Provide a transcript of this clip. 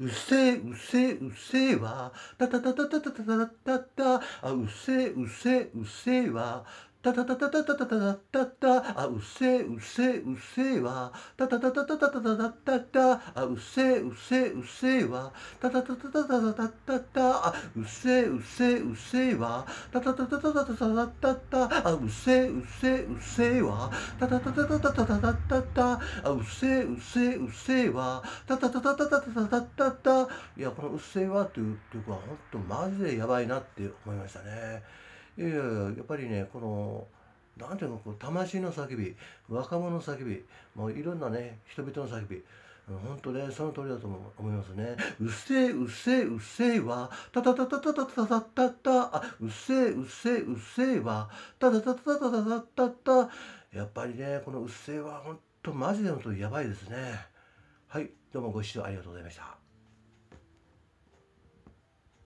うっせうっせうっせーわたたたたたたたたたたあうっせうっせうっせーわたたたたたたたたたたあうっせうっせうっせーわたたたたたたたたたたあうっせうっせうっせーわたたたたたたたたたあうっせうっせうっせーわたたたたたたたたたたあうっせうっせうっせーわたたたたたたたたたたたあうっせうっせうっせーわたたたたたたたたたいやこの「うっせぇわ」っていう曲は本当マジでやばいなって思いましたねいやいややっぱりねこのなんていうのこう魂の叫び若者の叫びもういろんなね人々の叫び本当ね、その通りだと思いますね。うっせえ、うっせえ、うっせえわ、たたたたたたたたたた、あ、うっせえ、うっせえ、うっせえわ、たたたたたたたたた、やっぱりね、このうっせえは、本当マジで本当やばいですね。はい、どうもご視聴ありがとうございました。